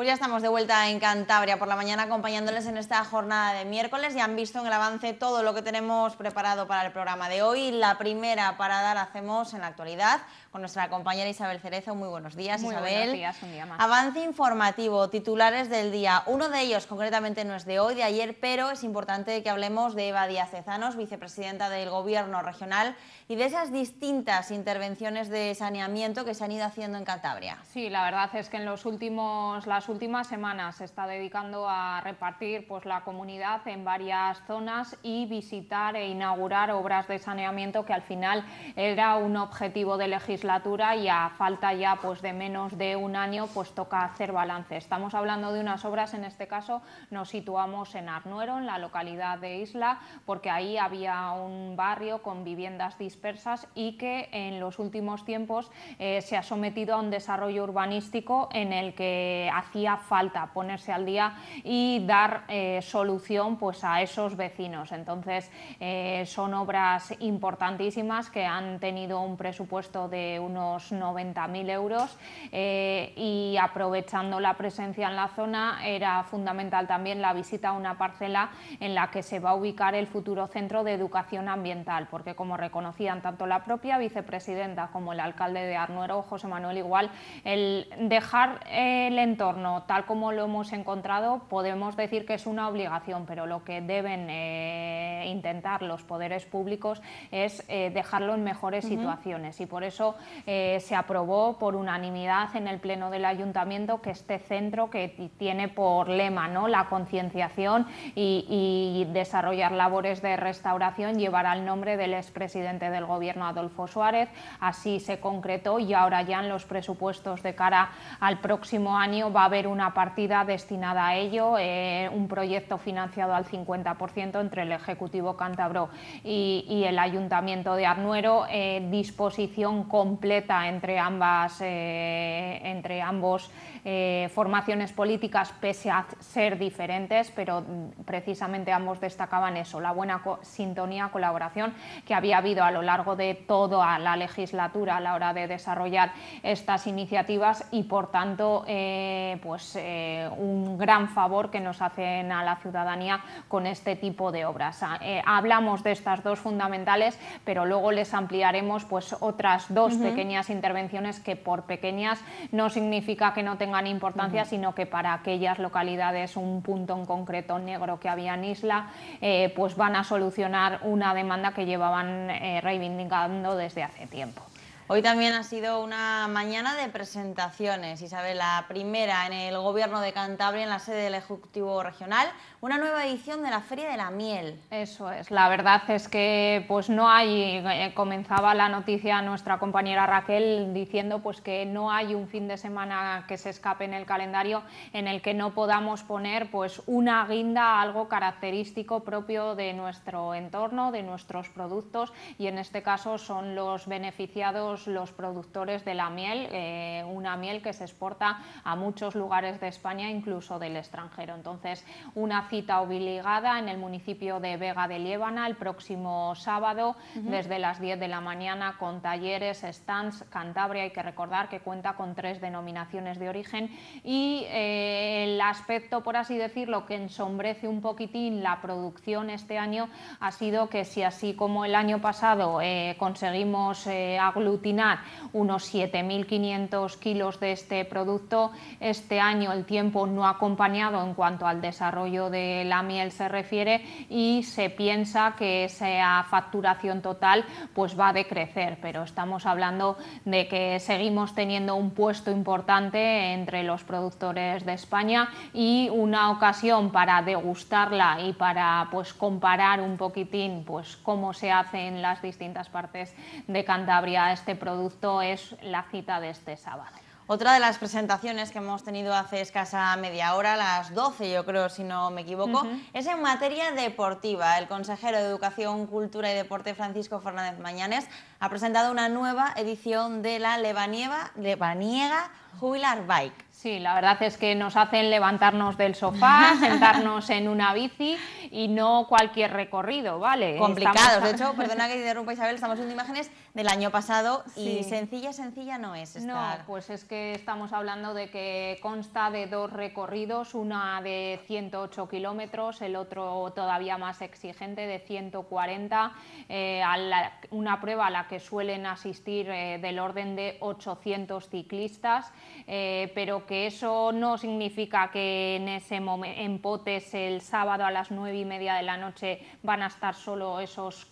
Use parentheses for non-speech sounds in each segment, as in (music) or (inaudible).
Pues ya estamos de vuelta en Cantabria por la mañana acompañándoles en esta jornada de miércoles. y han visto en el avance todo lo que tenemos preparado para el programa de hoy. La primera parada la hacemos en la actualidad con nuestra compañera Isabel Cerezo. Muy buenos días, Muy Isabel. Buenos días, un día más. Avance informativo, titulares del día. Uno de ellos concretamente no es de hoy, de ayer, pero es importante que hablemos de Eva Díaz Cezanos, vicepresidenta del Gobierno Regional, y de esas distintas intervenciones de saneamiento que se han ido haciendo en Cantabria. Sí, la verdad es que en los últimos las últimas semanas se está dedicando a repartir pues, la comunidad en varias zonas y visitar e inaugurar obras de saneamiento que al final era un objetivo de legislatura y a falta ya pues, de menos de un año pues, toca hacer balance. Estamos hablando de unas obras, en este caso nos situamos en Arnuero, en la localidad de Isla, porque ahí había un barrio con viviendas dispersas y que en los últimos tiempos eh, se ha sometido a un desarrollo urbanístico en el que hacía falta ponerse al día y dar eh, solución pues, a esos vecinos. Entonces, eh, son obras importantísimas que han tenido un presupuesto de unos 90.000 euros eh, y aprovechando la presencia en la zona era fundamental también la visita a una parcela en la que se va a ubicar el futuro centro de educación ambiental, porque como reconocían tanto la propia vicepresidenta como el alcalde de Arnuero, José Manuel Igual, el dejar el entorno tal como lo hemos encontrado, podemos decir que es una obligación, pero lo que deben eh, intentar los poderes públicos es eh, dejarlo en mejores situaciones. Y por eso eh, se aprobó por unanimidad en el Pleno del Ayuntamiento que este centro que tiene por lema ¿no? la concienciación y, y desarrollar labores de restauración llevará el nombre del expresidente del Gobierno, Adolfo Suárez. Así se concretó y ahora ya en los presupuestos de cara al próximo año va a haber una partida destinada a ello, eh, un proyecto financiado al 50% entre el Ejecutivo Cántabro y, el Ayuntamiento de Arnuero, eh, disposición completa entre, ambas, eh, entre ambos formaciones políticas, pese a ser diferentes, pero mm, precisamente ambos destacaban eso, la buena sintonía, colaboración que había habido a lo largo de toda la legislatura a la hora de desarrollar estas iniciativas y, por tanto, pues, eh, un gran favor que nos hacen a la ciudadanía con este tipo de obras. Ah, eh, hablamos de estas dos fundamentales, pero luego les ampliaremos pues, otras dos pequeñas intervenciones que por pequeñas no significa que no tengan importancia, sino que para aquellas localidades, un punto en concreto negro que había en Isla, eh, pues van a solucionar una demanda que llevaban reivindicando desde hace tiempo. Hoy también ha sido una mañana de presentaciones, Isabel, la primera en el Gobierno de Cantabria, en la sede del Ejecutivo Regional, una nueva edición de la Feria de la Miel. Eso es, la verdad es que pues no hay, eh, comenzaba la noticia nuestra compañera Raquel diciendo pues que no hay un fin de semana que se escape en el calendario en el que no podamos poner pues una guinda, algo característico propio de nuestro entorno, de nuestros productos y en este caso son los beneficiados los productores de la miel, eh, una miel que se exporta a muchos lugares de España, incluso del extranjero. Entonces, una cita obligada en el municipio de Vega de Liébana el próximo sábado desde las 10 de la mañana con talleres, stands, Cantabria, hay que recordar que cuenta con tres denominaciones de origen y eh, el aspecto, por así decirlo, que ensombrece un poquitín la producción este año ha sido que si así como el año pasado eh, conseguimos aglutinar unos 7.500 kilos de este producto. Este año el tiempo no ha acompañado en cuanto al desarrollo de la miel se refiere y se piensa que esa facturación total pues va a decrecer, pero estamos hablando de que seguimos teniendo un puesto importante entre los productores de España y una ocasión para degustarla y para pues comparar un poquitín pues cómo se hace en las distintas partes de Cantabria este producto es la cita de este sábado. Otra de las presentaciones que hemos tenido hace escasa media hora, las 12 yo creo, si no me equivoco, es en materia deportiva. El consejero de Educación, Cultura y Deporte, Francisco Fernández Mañanes, ha presentado una nueva edición de la Levanieva Levaniega Jubilar Bike. Sí, la verdad es que nos hacen levantarnos del sofá, (laughs) sentarnos en una bici y no cualquier recorrido, ¿vale? Complicados. De hecho, perdona que te interrumpa Isabel, estamos viendo imágenes del año pasado y sencilla, sencilla no es. No, pues es que estamos hablando de que consta de dos recorridos, una de 108 kilómetros, el otro todavía más exigente de 140, eh, una prueba a la que suelen asistir eh, del orden de 800 ciclistas, eh, pero que eso no significa que en ese en Potes el sábado a las 9 y media de la noche van a estar solo esos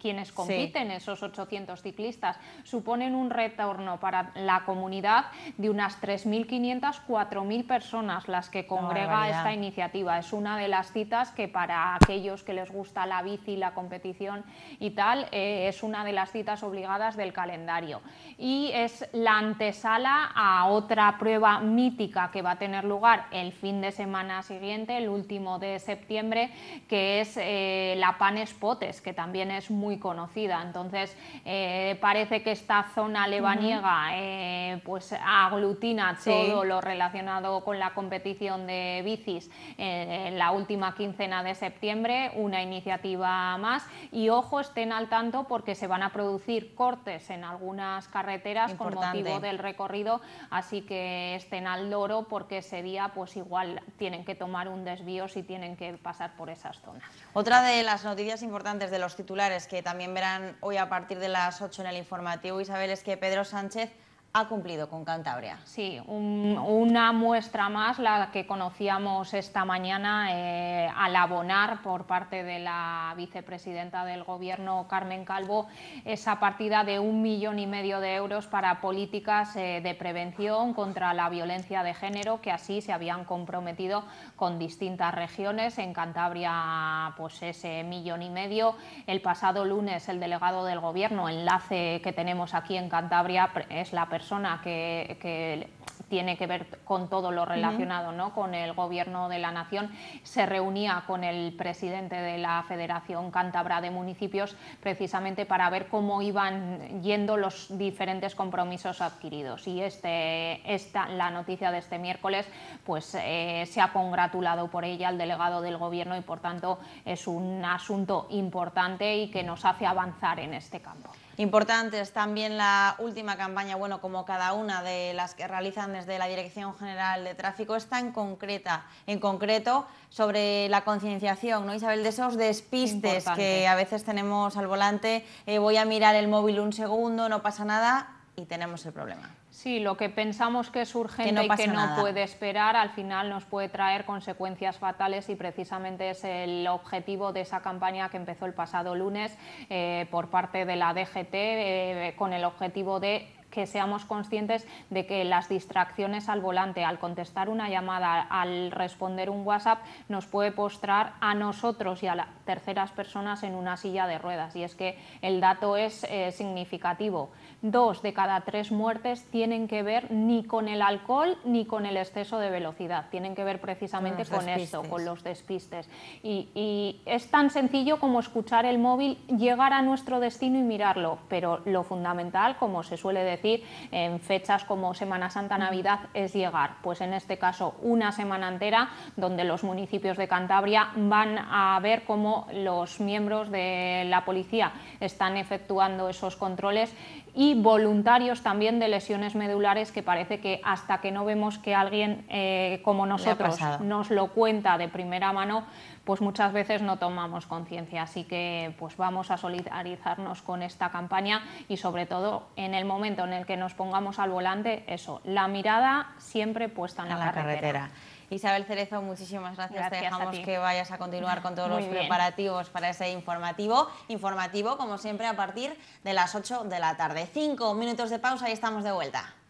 quienes compiten, esos 800 ciclistas. Suponen un retorno para la comunidad de unas 3.500, 4.000 personas las que congrega esta iniciativa. Es una de las citas que para aquellos que les gusta la bici, la competición y tal, eh, es una de las citas obligadas del calendario y es la antesala a otra prueba mítica que va a tener lugar el fin de semana siguiente, el último de septiembre, que es eh, la Panes Potes, que también es muy conocida. Entonces, eh, parece que esta zona lebaniega eh, pues aglutina todo lo relacionado con la competición de bicis en la última quincena de septiembre, una iniciativa más. Y ojo, estén al tanto porque se van a producir cortes en algunas carreteras por con motivo del recorrido, así que estén al loro porque ese día pues igual tienen que tomar un desvío si tienen que pasar por esas zonas. Otra de las noticias importantes de los titulares que también verán hoy a partir de las 8 en el informativo, Isabel, es que Pedro Sánchez ha cumplido con Cantabria. Sí, una muestra más, la que conocíamos esta mañana eh, al abonar por parte de la vicepresidenta del Gobierno, Carmen Calvo, esa partida de un millón y medio de euros para políticas eh, de prevención contra la violencia de género, que así se habían comprometido con distintas regiones. En Cantabria, pues ese millón y medio. El pasado lunes, el delegado del Gobierno, enlace que tenemos aquí en Cantabria, es la persona que, tiene que ver con todo lo relacionado con el gobierno de la nación, se reunía con el presidente de la Federación Cántabra de Municipios precisamente para ver cómo iban yendo los diferentes compromisos adquiridos. Y este, esta, la noticia de este miércoles pues, eh, se ha congratulado por ella el delegado del gobierno y por tanto es un asunto importante y que nos hace avanzar en este campo. Importantes también la última campaña, bueno, como cada una de las que realizan desde la Dirección General de Tráfico, está en concreta, en concreto sobre la concienciación, ¿no, Isabel? De esos despistes que a veces tenemos al volante, eh, voy a mirar el móvil un segundo, no pasa nada y tenemos el problema. Sí, lo que pensamos que es urgente y que no puede esperar, al final nos puede traer consecuencias fatales y precisamente es el objetivo de esa campaña que empezó el pasado lunes eh, por parte de la DGT eh, con el objetivo de que seamos conscientes de que las distracciones al volante, al contestar una llamada, al responder un WhatsApp, nos puede postrar a nosotros y a las terceras personas en una silla de ruedas. Y es que el dato es eh, significativo. Dos de cada tres muertes tienen que ver ni con el alcohol ni con el exceso de velocidad. Tienen que ver precisamente con, esto, con los despistes. y es tan sencillo como escuchar el móvil, llegar a nuestro destino y mirarlo. Pero lo fundamental, como se suele decir, decir, en fechas como Semana Santa, Navidad, es llegar, pues en este caso una semana entera, donde los municipios de Cantabria van a ver cómo los miembros de la policía están efectuando esos controles y voluntarios también de lesiones medulares que parece que hasta que no vemos que alguien eh, como nosotros nos lo cuenta de primera mano, pues muchas veces no tomamos conciencia. Así que pues vamos a solidarizarnos con esta campaña y sobre todo en el momento en el que nos pongamos al volante, eso, la mirada siempre puesta en, la, carretera. Isabel Cerezo, muchísimas gracias. Te dejamos que vayas a continuar con todos los preparativos para ese informativo. Informativo, como siempre, a partir de las 8 de la tarde. Cinco minutos de pausa y estamos de vuelta.